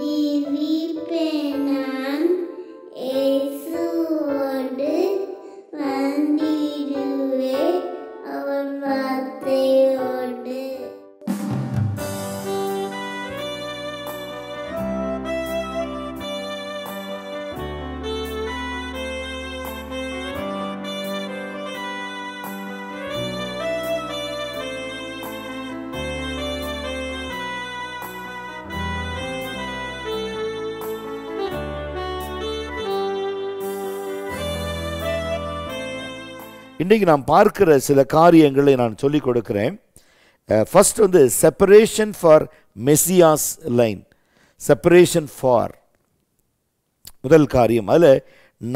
ஜீவிப்பே நான் ஏசுவோடு வந்திடுவே அவன் வார்த்தையோடு இன்றைக்கு நான் பார்க்கிற சில காரியங்களை நான் சொல்லிக் கொடுக்குறேன் ஃபஸ்ட் வந்து separation for Messiah's line separation for முதல் காரியம் அதில்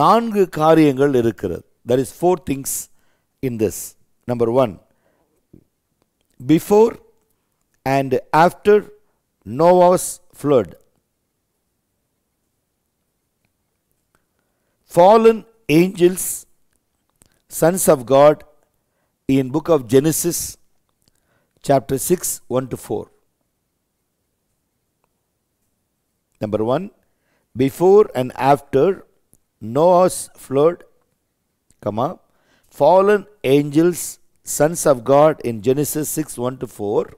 நான்கு காரியங்கள் இருக்கிறது there is four things in this number one before and after Noah's flood fallen angels sons of God in book of Genesis chapter 6 1 to 4. Number 1 before and after Noah's flood, up. fallen angels, sons of God in Genesis 6 1 to 4,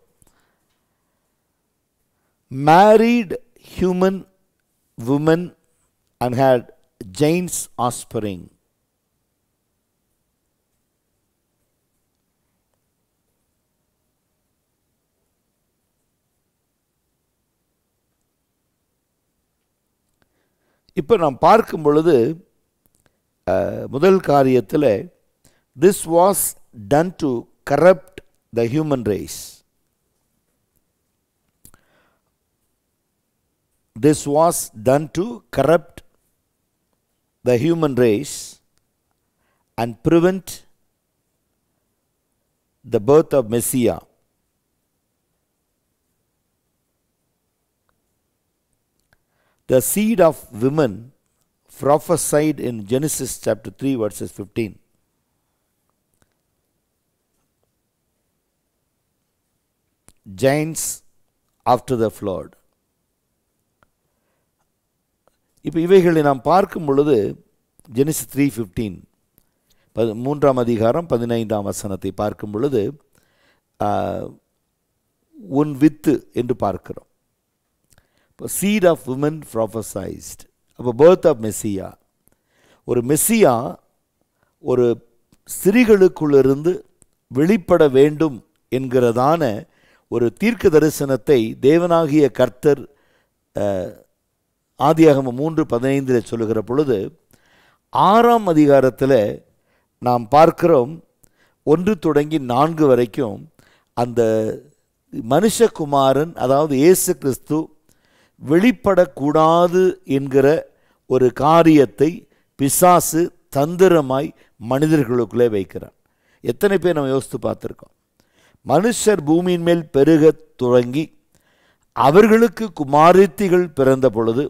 married human women and had Jane's offspring. இப்போ நாம் பார்க்கும் பொழுது முதல் காரியத்தில் this was done to corrupt the human race this was done to corrupt the human race and prevent the birth of Messiah The seed of women prophesied in Genesis chapter three verses fifteen giants after the flood. இப்போ இவைகளை நாம் பார்க்கும் பொழுது ஜெனிஸ் three fifteen பது மூன்றாம் அதிகாரம் பதினைந்தாம் வசனத்தை பார்க்கும் பொழுது உன் வித்து என்று பார்க்கிறோம் சீட் ஆஃப் உமன் ப்ராஃபசைஸ்ட் அப்போ பேர்த் ஆஃப் மெஸ்ஸியா ஒரு மெஸ்ஸியா ஒரு ஸ்திரீகளுக்குள்ளிருந்து வெளிப்பட வேண்டும் என்கிறதான ஒரு தீர்க்க தரிசனத்தை தேவனாகிய கர்த்தர் ஆதியாகம மூன்று பதினைந்தில் சொல்லுகிற பொழுது ஆறாம் அதிகாரத்தில் நாம் பார்க்கிறோம் ஒன்று தொடங்கி நான்கு வரைக்கும் அந்த மனுஷகுமாரன் அதாவது இயேசு கிறிஸ்து வெளிப்படக்கூடாது என்கிற ஒரு காரியத்தை பிசாசு தந்திரமாய் மனிதர்களுக்குள்ளே வைக்கிறான் எத்தனை பேர் நம்ம யோசித்து பார்த்துருக்கோம் மனுஷர் பூமியின் மேல் பெருக துவங்கி அவர்களுக்கு குமாரத்திகள் பிறந்த பொழுது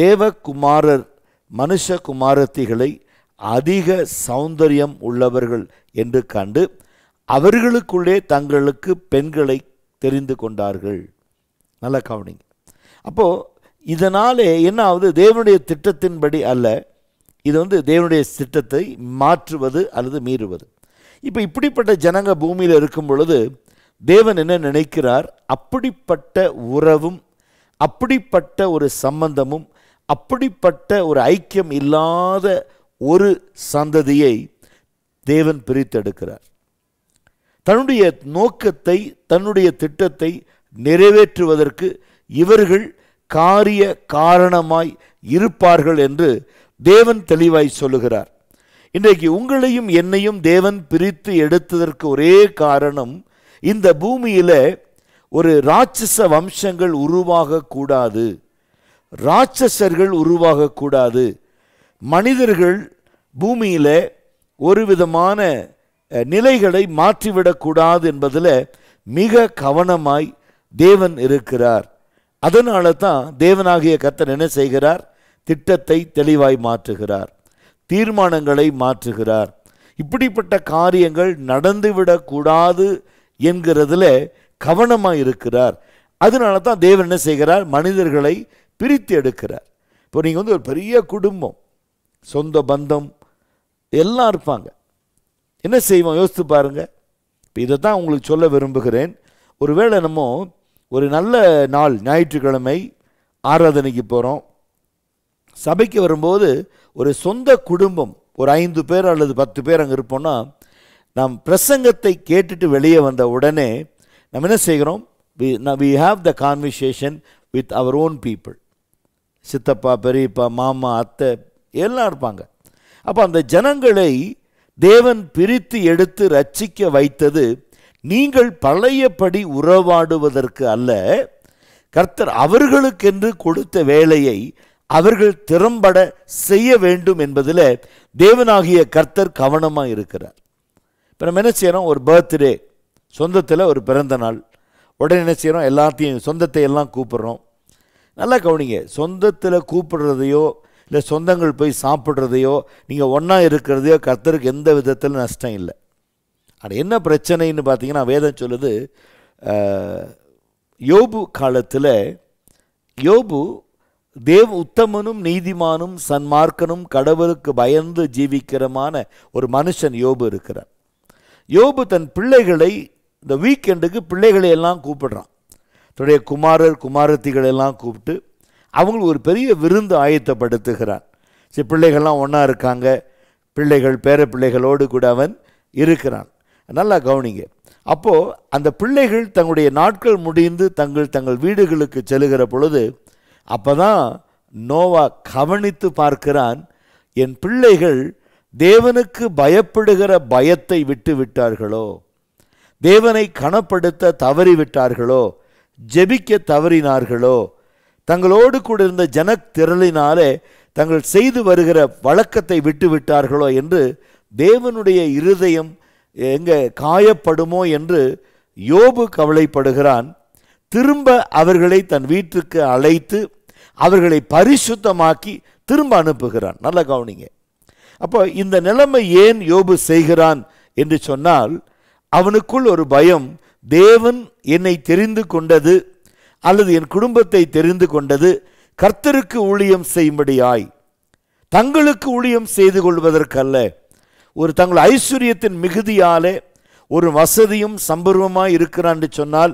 தேவகுமாரர் மனுஷ குமாரத்திகளை அதிக சௌந்தரியம் உள்ளவர்கள் என்று கண்டு அவர்களுக்குள்ளே தங்களுக்கு பெண்களை தெரிந்து கொண்டார்கள் நல்ல கவனிங்க அப்போது இதனாலே என்ன ஆகுது தேவனுடைய திட்டத்தின்படி அல்ல இது வந்து தேவனுடைய திட்டத்தை மாற்றுவது அல்லது மீறுவது இப்போ இப்படிப்பட்ட ஜனங்க பூமியில் இருக்கும் பொழுது தேவன் என்ன நினைக்கிறார் அப்படிப்பட்ட உறவும் அப்படிப்பட்ட ஒரு சம்பந்தமும் அப்படிப்பட்ட ஒரு ஐக்கியம் இல்லாத ஒரு சந்ததியை தேவன் பிரித்தெடுக்கிறார் தன்னுடைய நோக்கத்தை தன்னுடைய திட்டத்தை நிறைவேற்றுவதற்கு இவர்கள் காரிய காரணமாய் இருப்பார்கள் என்று தேவன் தெளிவாய் சொல்லுகிறார் இன்றைக்கு உங்களையும் என்னையும் தேவன் பிரித்து எடுத்ததற்கு ஒரே காரணம் இந்த பூமியில் ஒரு ராட்சச வம்சங்கள் உருவாகக்கூடாது ராட்சசர்கள் உருவாகக்கூடாது மனிதர்கள் பூமியில் ஒரு விதமான நிலைகளை மாற்றிவிடக்கூடாது என்பதில் மிக கவனமாய் தேவன் இருக்கிறார் அதனால தான் தேவனாகிய கத்தர் என்ன செய்கிறார் திட்டத்தை தெளிவாய் மாற்றுகிறார் தீர்மானங்களை மாற்றுகிறார் இப்படிப்பட்ட காரியங்கள் நடந்துவிடக்கூடாது என்கிறதுல கவனமாக இருக்கிறார் அதனால தான் தேவன் என்ன செய்கிறார் மனிதர்களை பிரித்து எடுக்கிறார் இப்போ நீங்கள் வந்து ஒரு பெரிய குடும்பம் சொந்த பந்தம் எல்லாம் இருப்பாங்க என்ன செய்வோம் யோசித்து பாருங்கள் இப்போ இதை தான் உங்களுக்கு சொல்ல விரும்புகிறேன் ஒருவேளை நம்ம ஒரு நல்ல நாள் ஞாயிற்றுக்கிழமை ஆராதனைக்கு போகிறோம் சபைக்கு வரும்போது ஒரு சொந்த குடும்பம் ஒரு ஐந்து பேர் அல்லது பத்து பேர் அங்கே இருப்போம்னா நாம் பிரசங்கத்தை கேட்டுட்டு வெளியே வந்த உடனே நம்ம என்ன செய்கிறோம் we we have the conversation with our own people சித்தப்பா பெரியப்பா மாமா அத்தை எல்லாம் இருப்பாங்க அப்போ அந்த ஜனங்களை தேவன் பிரித்து எடுத்து ரட்சிக்க வைத்தது நீங்கள் பழையபடி உறவாடுவதற்கு அல்ல கர்த்தர் அவர்களுக்கென்று கொடுத்த வேலையை அவர்கள் திறம்பட செய்ய வேண்டும் என்பதில் தேவனாகிய கர்த்தர் கவனமாக இருக்கிறார் இப்போ நம்ம என்ன செய்கிறோம் ஒரு பர்த்டே சொந்தத்தில் ஒரு பிறந்த நாள் உடனே என்ன செய்கிறோம் எல்லாத்தையும் சொந்தத்தை எல்லாம் கூப்பிட்றோம் நல்லா கவனிங்க சொந்தத்தில் கூப்பிடுறதையோ இல்லை சொந்தங்கள் போய் சாப்பிட்றதையோ நீங்கள் ஒன்றா இருக்கிறதையோ கர்த்தருக்கு எந்த விதத்தில் நஷ்டம் இல்லை ஆனால் என்ன பிரச்சனைன்னு பார்த்தீங்கன்னா வேதம் சொல்லுது யோபு காலத்தில் யோபு தேவ் உத்தமனும் நீதிமானும் சன்மார்க்கனும் கடவுளுக்கு பயந்து ஜீவிக்கிறமான ஒரு மனுஷன் யோபு இருக்கிறார் யோபு தன் பிள்ளைகளை இந்த வீக்கெண்டுக்கு பிள்ளைகளை எல்லாம் கூப்பிடுறான் தன்னுடைய குமாரர் எல்லாம் கூப்பிட்டு அவங்களுக்கு ஒரு பெரிய விருந்து ஆயத்தப்படுத்துகிறான் சரி பிள்ளைகள்லாம் ஒன்றா இருக்காங்க பிள்ளைகள் பேர பிள்ளைகளோடு கூட அவன் இருக்கிறான் நல்லா கவனிங்க அப்போது அந்த பிள்ளைகள் தங்களுடைய நாட்கள் முடிந்து தங்கள் தங்கள் வீடுகளுக்கு செல்கிற பொழுது அப்போ தான் நோவா கவனித்து பார்க்கிறான் என் பிள்ளைகள் தேவனுக்கு பயப்படுகிற பயத்தை விட்டு விட்டார்களோ தேவனை கணப்படுத்த தவறிவிட்டார்களோ ஜெபிக்க தவறினார்களோ தங்களோடு கூட இருந்த ஜனத்திரளினாலே தங்கள் செய்து வருகிற வழக்கத்தை விட்டு விட்டார்களோ என்று தேவனுடைய இருதயம் எங்கே காயப்படுமோ என்று யோபு கவலைப்படுகிறான் திரும்ப அவர்களை தன் வீட்டுக்கு அழைத்து அவர்களை பரிசுத்தமாக்கி திரும்ப அனுப்புகிறான் நல்ல கவனிங்க அப்போ இந்த நிலைமை ஏன் யோபு செய்கிறான் என்று சொன்னால் அவனுக்குள் ஒரு பயம் தேவன் என்னை தெரிந்து கொண்டது அல்லது என் குடும்பத்தை தெரிந்து கொண்டது கர்த்தருக்கு ஊழியம் செய்யும்படியாய் தங்களுக்கு ஊழியம் செய்து கொள்வதற்கல்ல ஒரு தங்கள் ஐஸ்வர்யத்தின் மிகுதியாலே ஒரு வசதியும் சம்பர்வமாக இருக்கிறான்னு சொன்னால்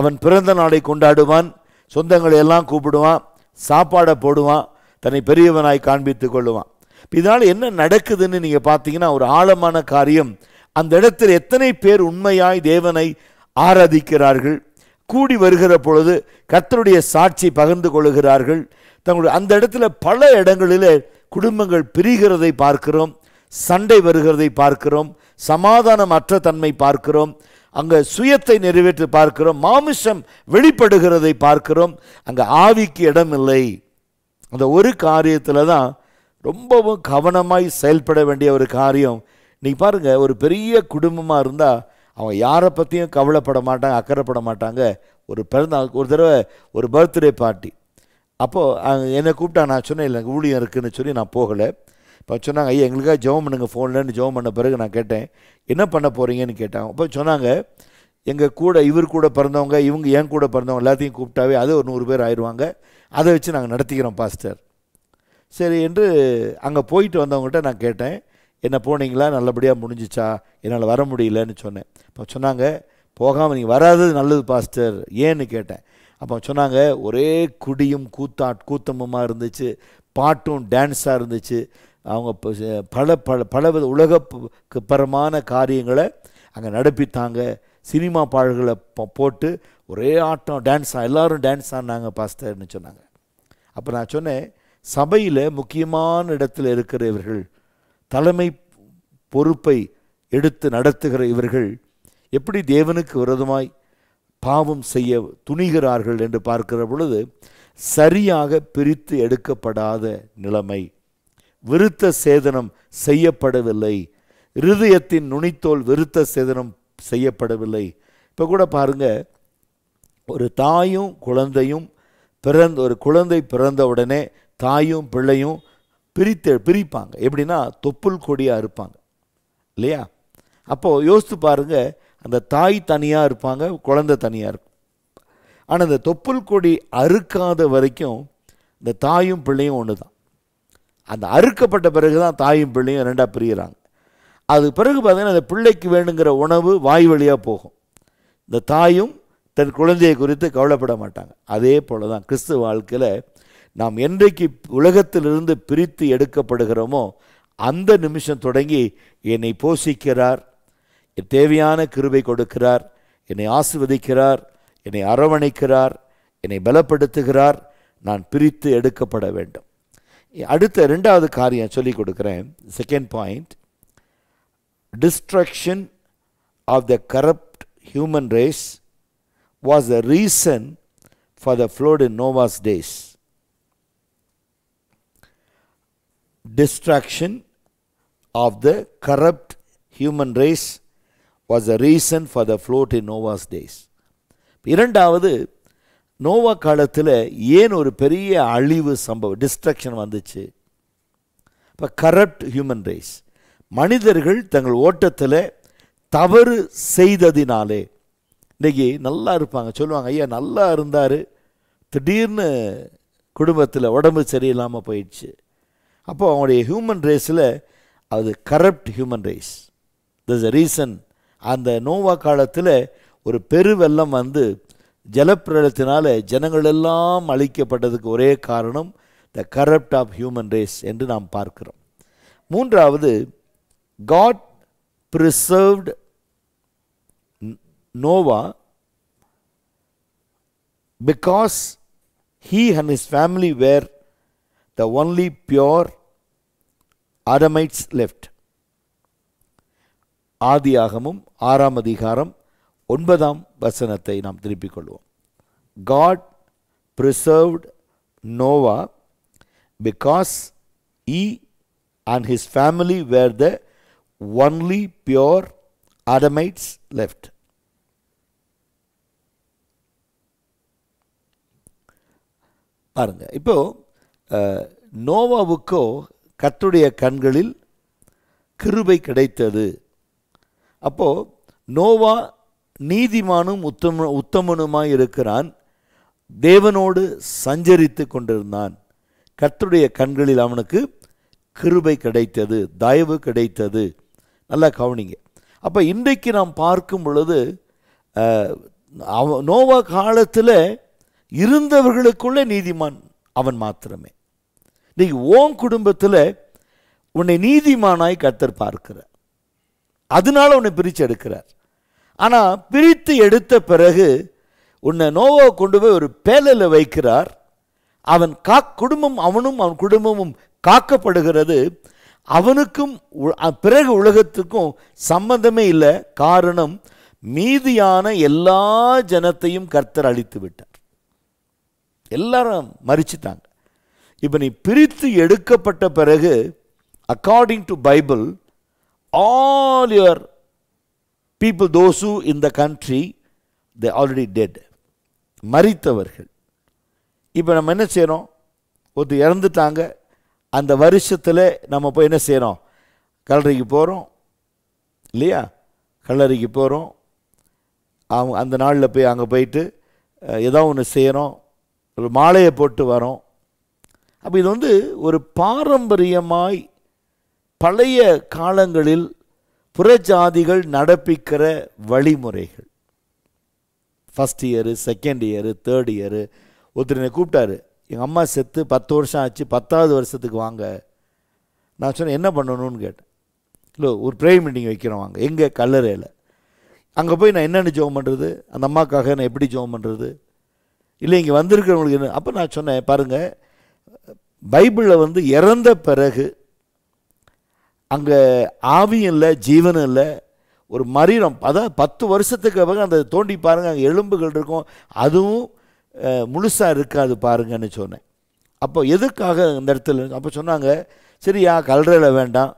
அவன் பிறந்த நாளை கொண்டாடுவான் சொந்தங்களை எல்லாம் கூப்பிடுவான் சாப்பாடை போடுவான் தன்னை பெரியவனாய் காண்பித்து கொள்ளுவான் இதனால் என்ன நடக்குதுன்னு நீங்கள் பார்த்தீங்கன்னா ஒரு ஆழமான காரியம் அந்த இடத்தில் எத்தனை பேர் உண்மையாய் தேவனை ஆராதிக்கிறார்கள் கூடி வருகிற பொழுது கத்தருடைய சாட்சி பகிர்ந்து கொள்கிறார்கள் தங்களுடைய அந்த இடத்துல பல இடங்களில் குடும்பங்கள் பிரிகிறதை பார்க்கிறோம் சண்டை வருகிறதை பார்க்கிறோம் சமாதானம் அற்ற தன்மை பார்க்கிறோம் அங்கே சுயத்தை நிறைவேற்றி பார்க்கிறோம் மாமிசம் வெளிப்படுகிறதை பார்க்கிறோம் அங்கே ஆவிக்கு இடம் இல்லை அந்த ஒரு காரியத்தில் தான் ரொம்பவும் கவனமாய் செயல்பட வேண்டிய ஒரு காரியம் நீ பாருங்கள் ஒரு பெரிய குடும்பமாக இருந்தால் அவன் யாரை பற்றியும் கவலைப்பட மாட்டாங்க அக்கறைப்பட மாட்டாங்க ஒரு பிறந்த ஒரு தடவை ஒரு பர்த்டே பார்ட்டி அப்போது என்னை கூப்பிட்டா நான் சொன்னேன் இல்லை ஊழியம் இருக்குதுன்னு சொல்லி நான் போகலை இப்போ சொன்னாங்க ஐயா எங்களுக்காக ஜெபம் பண்ணுங்கள் ஃபோன்லன்னு ஜெபம் பண்ண பிறகு நான் கேட்டேன் என்ன பண்ண போகிறீங்கன்னு கேட்டாங்க அப்போ சொன்னாங்க எங்கள் கூட இவர் கூட பிறந்தவங்க இவங்க என் கூட பிறந்தவங்க எல்லாத்தையும் கூப்பிட்டாவே அது ஒரு நூறு பேர் ஆயிடுவாங்க அதை வச்சு நாங்கள் நடத்திக்கிறோம் பாஸ்டர் சரி என்று அங்கே போயிட்டு வந்தவங்ககிட்ட நான் கேட்டேன் என்ன போனீங்களா நல்லபடியாக முடிஞ்சிச்சா என்னால் வர முடியலன்னு சொன்னேன் அப்போ சொன்னாங்க போகாமல் நீங்கள் வராதது நல்லது பாஸ்டர் ஏன்னு கேட்டேன் அப்போ சொன்னாங்க ஒரே குடியும் கூத்தாட் கூத்தமுமாக இருந்துச்சு பாட்டும் டான்ஸாக இருந்துச்சு அவங்க பல பல பலவித உலகக்கு பரமான காரியங்களை அங்கே நடப்பித்தாங்க சினிமா பாடல்களை போட்டு ஒரே ஆட்டம் டான்ஸ் எல்லோரும் டான்ஸ் ஆனாங்க பாஸ்டர்னு சொன்னாங்க அப்போ நான் சொன்னேன் சபையில் முக்கியமான இடத்துல இருக்கிற இவர்கள் தலைமை பொறுப்பை எடுத்து நடத்துகிற இவர்கள் எப்படி தேவனுக்கு விரதமாய் பாவம் செய்ய துணிகிறார்கள் என்று பார்க்கிற பொழுது சரியாக பிரித்து எடுக்கப்படாத நிலைமை விருத்த சேதனம் செய்யப்படவில்லை இருதயத்தின் நுனித்தோல் விருத்த சேதனம் செய்யப்படவில்லை இப்போ கூட பாருங்க ஒரு தாயும் குழந்தையும் பிறந்த ஒரு குழந்தை பிறந்த உடனே தாயும் பிள்ளையும் பிரித்து பிரிப்பாங்க எப்படின்னா தொப்புள் கொடியாக இருப்பாங்க இல்லையா அப்போது யோசித்து பாருங்கள் அந்த தாய் தனியாக இருப்பாங்க குழந்தை தனியாக இருக்கும் ஆனால் இந்த தொப்புள் கொடி அறுக்காத வரைக்கும் இந்த தாயும் பிள்ளையும் ஒன்று தான் அந்த அறுக்கப்பட்ட பிறகு தான் தாயும் பிள்ளையும் ரெண்டாக பிரிகிறாங்க அதுக்கு பிறகு பார்த்திங்கன்னா அந்த பிள்ளைக்கு வேணுங்கிற உணவு வாய் வழியாக போகும் இந்த தாயும் தன் குழந்தையை குறித்து கவலைப்பட மாட்டாங்க அதே போல் தான் கிறிஸ்து வாழ்க்கையில் நாம் என்றைக்கு உலகத்திலிருந்து பிரித்து எடுக்கப்படுகிறோமோ அந்த நிமிஷம் தொடங்கி என்னை போஷிக்கிறார் என் தேவையான கிருபை கொடுக்கிறார் என்னை ஆசிர்வதிக்கிறார் என்னை அரவணைக்கிறார் என்னை பலப்படுத்துகிறார் நான் பிரித்து எடுக்கப்பட வேண்டும் அடுத்த ரெண்டாவது காரியம் சொல்லிக் கொடுக்குறேன் second point destruction of the corrupt human race was the reason for the flood in Noah's days destruction of the corrupt human race was a reason for the flood in Noah's days இரண்டாவது Noah காலத்தில் ஏன் ஒரு பெரிய அழிவு சம்பவம் destruction வந்துச்சு இப்போ corrupt human rice மனிதர்கள் தங்கள் ஓட்டத்தில் தவறு செய்ததினாலே இன்றைக்கி நல்லா இருப்பாங்க சொல்லுவாங்க ஐயா நல்லா இருந்தார் திடீர்னு குடும்பத்தில் உடம்பு சரியில்லாமல் போயிடுச்சு அப்போ அவங்களுடைய ஹியூமன் ரேஸில் அது corrupt human race this reason அந்த நோவா காலத்தில் ஒரு பெருவெல்லம் வந்து ஜலப்பிரளத்தினால ஜனங்கள் எல்லாம் அழிக்கப்பட்டதுக்கு ஒரே காரணம் the corrupt of human race என்று நாம் பார்க்கிறோம் மூன்றாவது God preserved Noah because he and his family were the only pure Adamites left ஆதியாகமும் ஆறாம் அதிகாரம் ஒன்பதாம் வசனத்தை நாம் திருப்பிக் கொள்வோம் God preserved Noah because he and his family were the only pure Adamites left பாருங்க இப்போ நோவாவுக்கோ கத்துடைய கண்களில் கிருபை கிடைத்தது அப்போது நோவா நீதிமானும் உத்தம உத்தமனுமாய் இருக்கிறான் தேவனோடு சஞ்சரித்து கொண்டிருந்தான் கர்த்தருடைய கண்களில் அவனுக்கு கிருபை கிடைத்தது தயவு கிடைத்தது நல்லா கவனிங்க அப்போ இன்றைக்கு நாம் பார்க்கும் பொழுது அவ நோவா காலத்தில் இருந்தவர்களுக்குள்ளே நீதிமான் அவன் மாத்திரமே இன்றைக்கி ஓன் குடும்பத்தில் உன்னை நீதிமானாய் கத்தர் பார்க்கிறார் அதனால் உன்னை பிரித்து எடுக்கிறார் ஆனால் பிரித்து எடுத்த பிறகு உன்னை நோவோ கொண்டு போய் ஒரு பேலில் வைக்கிறார் அவன் கா குடும்பம் அவனும் அவன் குடும்பமும் காக்கப்படுகிறது அவனுக்கும் பிறகு உலகத்துக்கும் சம்பந்தமே இல்லை காரணம் மீதியான எல்லா ஜனத்தையும் கர்த்தர் அழித்து விட்டார் எல்லாரும் மறிச்சிட்டாங்க இப்போ நீ பிரித்து எடுக்கப்பட்ட பிறகு according to Bible all your people those who in the country already dead மறித்தவர்கள் இப்போ நம்ம என்ன செய்கிறோம் ஒருத்தர் இறந்துட்டாங்க அந்த வருஷத்தில் நம்ம போய் என்ன செய்கிறோம் கல்லறைக்கு போகிறோம் இல்லையா கல்லறைக்கு போகிறோம் அவங்க அந்த நாளில் போய் அங்கே போயிட்டு ஏதோ ஒன்று செய்கிறோம் ஒரு மாலையை போட்டு வரோம் அப்போ இது வந்து ஒரு பாரம்பரியமாய் பழைய காலங்களில் புறஜாதிகள் நடப்பிக்கிற வழிமுறைகள் first year second year third year ஒருத்தர் என்னை கூப்பிட்டாரு எங்கள் அம்மா செத்து பத்து வருஷம் ஆச்சு பத்தாவது வருஷத்துக்கு வாங்க நான் சொன்னேன் என்ன பண்ணணும்னு கேட்டேன் இல்லை ஒரு ப்ரேயர் மீட்டிங் வைக்கிறோம் வாங்க எங்கே கல்லறையில் அங்கே போய் நான் என்னென்ன ஜோம் பண்ணுறது அந்த அம்மாக்காக நான் எப்படி ஜோம் பண்ணுறது இல்லை இங்கே வந்திருக்கிறவங்களுக்கு என்ன அப்போ நான் சொன்னேன் பாருங்கள் பைபிளில் வந்து இறந்த பிறகு அங்கே ஆவியும் இல்லை ஜீவனும் இல்லை ஒரு மரீரம் அதான் பத்து வருஷத்துக்கு பிறகு அந்த தோண்டி பாருங்கள் அங்கே எலும்புகள் இருக்கும் அதுவும் முழுசாக இருக்காது பாருங்கன்னு சொன்னேன் அப்போ எதுக்காக இந்த இடத்துல அப்போ சொன்னாங்க சரியா கல்றையில் வேண்டாம்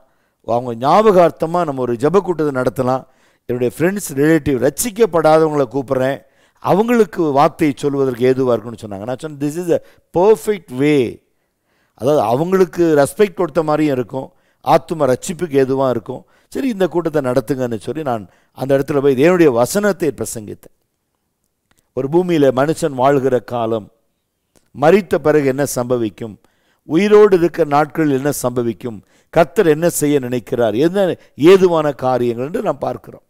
அவங்க ஞாபகார்த்தமாக நம்ம ஒரு ஜபக்கூட்டத்தை நடத்தலாம் என்னுடைய ஃப்ரெண்ட்ஸ் ரிலேட்டிவ் ரசிக்கப்படாதவங்களை கூப்பிட்றேன் அவங்களுக்கு வார்த்தையை சொல்வதற்கு ஏதுவாக இருக்குன்னு சொன்னாங்க நான் சொன்னேன் this is a perfect way அதாவது அவங்களுக்கு ரெஸ்பெக்ட் கொடுத்த மாதிரியும் இருக்கும் ஆத்தும ரட்சிப்புக்கு எதுவாக இருக்கும் சரி இந்த கூட்டத்தை நடத்துங்கன்னு சொல்லி நான் அந்த இடத்துல போய் தேவனுடைய வசனத்தை பிரசங்கித்தேன் ஒரு பூமியில் மனுஷன் வாழ்கிற காலம் மறித்த பிறகு என்ன சம்பவிக்கும் உயிரோடு இருக்கிற நாட்களில் என்ன சம்பவிக்கும் கத்தர் என்ன செய்ய நினைக்கிறார் என்ன ஏதுவான காரியங்கள் என்று நாம் பார்க்கிறோம்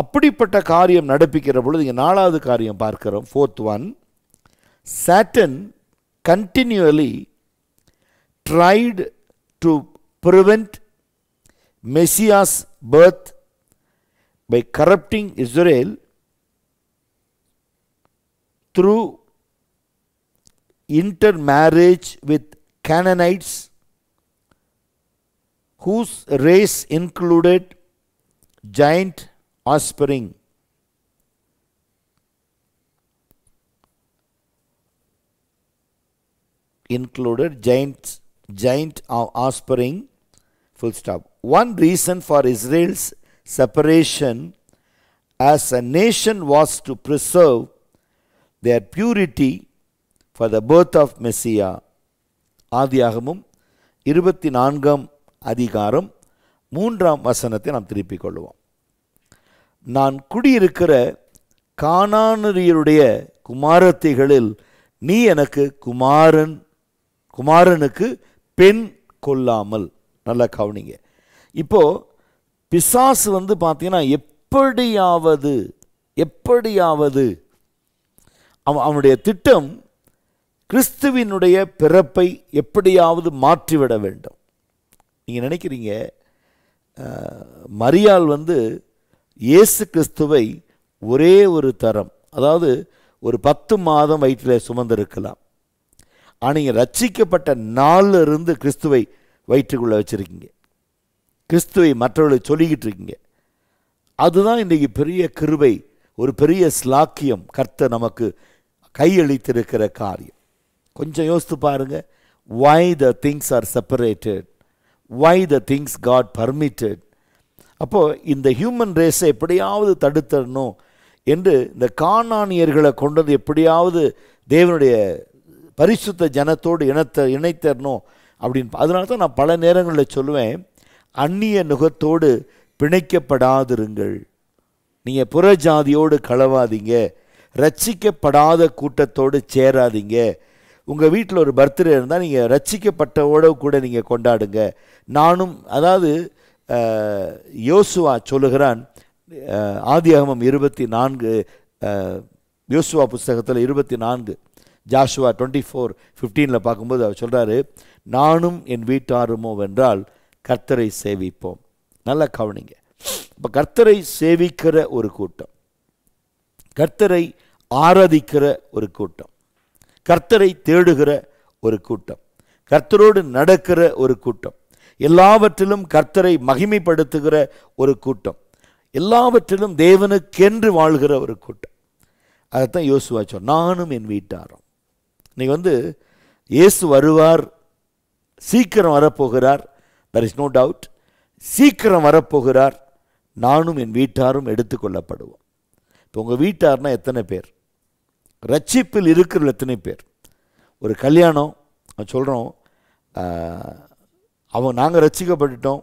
அப்படிப்பட்ட காரியம் நடப்பிக்கிற பொழுது இங்கே நாலாவது காரியம் பார்க்கிறோம் fourth one Satan continually tried to prevent Messiah's birth by corrupting Israel through intermarriage with Canaanites whose race included giant offspring. included giants, giant offspring Full stop. One reason for Israel's separation as a nation was to preserve their purity for the birth of Messiah. ஆதியாகமும் இருபத்தி நான்காம் அதிகாரம் மூன்றாம் வசனத்தை நாம் திருப்பிக் கொள்வோம் நான் குடியிருக்கிற காணானரியருடைய குமாரத்தைகளில் நீ எனக்கு குமாரன் குமாரனுக்கு பெண் கொல்லாமல் நல்லா கவனிங்க இப்போது பிசாசு வந்து பார்த்தீங்கன்னா எப்படியாவது எப்படியாவது அவன் அவனுடைய திட்டம் கிறிஸ்துவினுடைய பிறப்பை எப்படியாவது மாற்றிவிட வேண்டும் நீங்கள் நினைக்கிறீங்க மரியாள் வந்து இயேசு கிறிஸ்துவை ஒரே ஒரு தரம் அதாவது ஒரு பத்து மாதம் வயிற்றில் சுமந்திருக்கலாம் ஆனால் நீங்கள் ரட்சிக்கப்பட்ட நாளிலிருந்து கிறிஸ்துவை வயிற்றுக்குள்ளே வச்சுருக்கீங்க கிறிஸ்துவை மற்றவர்களை சொல்லிக்கிட்டு இருக்கீங்க அதுதான் இன்றைக்கி பெரிய கிருவை ஒரு பெரிய ஸ்லாக்கியம் கர்த்த நமக்கு கையளித்திருக்கிற காரியம் கொஞ்சம் யோசித்து பாருங்கள் why the things are separated why the things God permitted அப்போது இந்த ஹியூமன் ரேஸை எப்படியாவது தடுத்தரணும் என்று இந்த காணானியர்களை கொண்டது எப்படியாவது தேவனுடைய பரிசுத்த ஜனத்தோடு இனத்தை இணைத்தரணும் அப்படின்னு அதனால தான் நான் பல நேரங்களில் சொல்லுவேன் அந்நிய நுகத்தோடு பிணைக்கப்படாதிருங்கள் நீங்கள் புற ஜாதியோடு களவாதீங்க ரட்சிக்கப்படாத கூட்டத்தோடு சேராதீங்க உங்கள் வீட்டில் ஒரு பர்த்டே இருந்தால் நீங்கள் ரட்சிக்கப்பட்டவோட கூட நீங்கள் கொண்டாடுங்க நானும் அதாவது யோசுவா சொல்லுகிறான் ஆதியாகமம் இருபத்தி நான்கு யோசுவா புஸ்தகத்தில் இருபத்தி நான்கு ஜாஷுவா டுவெண்ட்டி ஃபோர் ஃபிஃப்டீனில் பார்க்கும்போது அவர் சொல்கிறாரு நானும் என் வீட்டாருமோ என்றால் கர்த்தரை சேவிப்போம் நல்லா கவனிங்க இப்போ கர்த்தரை சேவிக்கிற ஒரு கூட்டம் கர்த்தரை ஆராதிக்கிற ஒரு கூட்டம் கர்த்தரை தேடுகிற ஒரு கூட்டம் கர்த்தரோடு நடக்கிற ஒரு கூட்டம் எல்லாவற்றிலும் கர்த்தரை மகிமைப்படுத்துகிற ஒரு கூட்டம் எல்லாவற்றிலும் தேவனுக்கென்று வாழ்கிற ஒரு கூட்டம் அதைத்தான் யோசுவாச்சோம் நானும் என் வீட்டாரம் இன்றைக்கி வந்து இயேசு வருவார் சீக்கிரம் வரப்போகிறார் தர் இஸ் நோ டவுட் சீக்கிரம் வரப்போகிறார் நானும் என் வீட்டாரும் எடுத்துக்கொள்ளப்படுவோம் இப்போ உங்கள் வீட்டார்னா எத்தனை பேர் ரட்சிப்பில் இருக்கிற எத்தனை பேர் ஒரு கல்யாணம் சொல்கிறோம் அவங்க நாங்கள் ரசிக்கப்பட்டுட்டோம்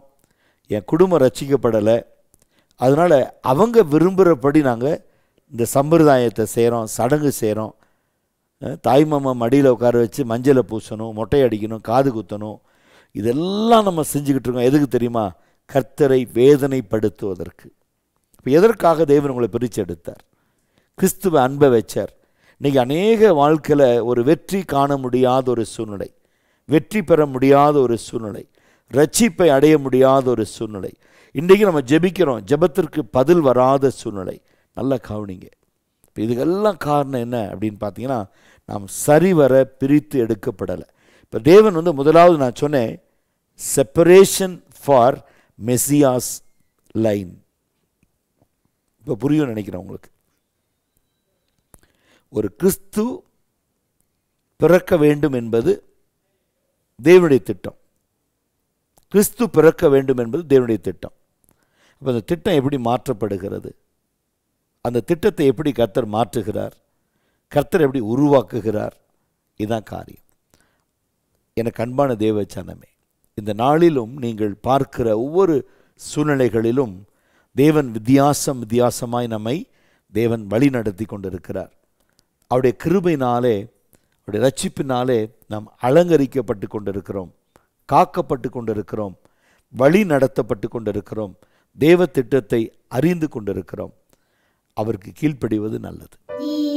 என் குடும்பம் ரசிக்கப்படலை அதனால் அவங்க விரும்புகிறபடி நாங்கள் இந்த சம்பிரதாயத்தை செய்கிறோம் சடங்கு செய்கிறோம் தாய்மாமா மடியில் உட்கார வச்சு மஞ்சளை பூசணும் மொட்டை அடிக்கணும் காது குத்தணும் இதெல்லாம் நம்ம செஞ்சுக்கிட்டு இருக்கோம் எதுக்கு தெரியுமா கர்த்தரை வேதனைப்படுத்துவதற்கு இப்போ எதற்காக தேவன் உங்களை பிரித்து எடுத்தார் கிறிஸ்துவ அன்பை வச்சார் இன்றைக்கி அநேக வாழ்க்கையில் ஒரு வெற்றி காண முடியாத ஒரு சூழ்நிலை வெற்றி பெற முடியாத ஒரு சூழ்நிலை ரட்சிப்பை அடைய முடியாத ஒரு சூழ்நிலை இன்றைக்கி நம்ம ஜெபிக்கிறோம் ஜெபத்திற்கு பதில் வராத சூழ்நிலை நல்லா கவனிங்க இப்போ இதுக்கெல்லாம் காரணம் என்ன அப்படின்னு பார்த்தீங்கன்னா நாம் சரிவர பிரித்து எடுக்கப்படலை இப்போ தேவன் வந்து முதலாவது நான் சொன்னேன் செப்பரேஷன் ஃபார் மெஸ்ஸியாஸ் லைன் இப்போ புரியும் நினைக்கிறேன் உங்களுக்கு ஒரு கிறிஸ்து பிறக்க வேண்டும் என்பது தேவனுடைய திட்டம் கிறிஸ்து பிறக்க வேண்டும் என்பது தேவனுடைய திட்டம் இப்போ அந்த திட்டம் எப்படி மாற்றப்படுகிறது அந்த திட்டத்தை எப்படி கர்த்தர் மாற்றுகிறார் கர்த்தர் எப்படி உருவாக்குகிறார் இதுதான் காரியம் எனக்கு அன்பான தேவ சனமே இந்த நாளிலும் நீங்கள் பார்க்கிற ஒவ்வொரு சூழ்நிலைகளிலும் தேவன் வித்தியாசம் வித்தியாசமாய் நம்மை தேவன் வழி நடத்தி கொண்டிருக்கிறார் அவருடைய கிருபையினாலே அவருடைய ரட்சிப்பினாலே நாம் அலங்கரிக்கப்பட்டு கொண்டிருக்கிறோம் காக்கப்பட்டு கொண்டிருக்கிறோம் வழி நடத்தப்பட்டு கொண்டிருக்கிறோம் தேவ திட்டத்தை அறிந்து கொண்டிருக்கிறோம் அவருக்கு கீழ்ப்படிவது நல்லது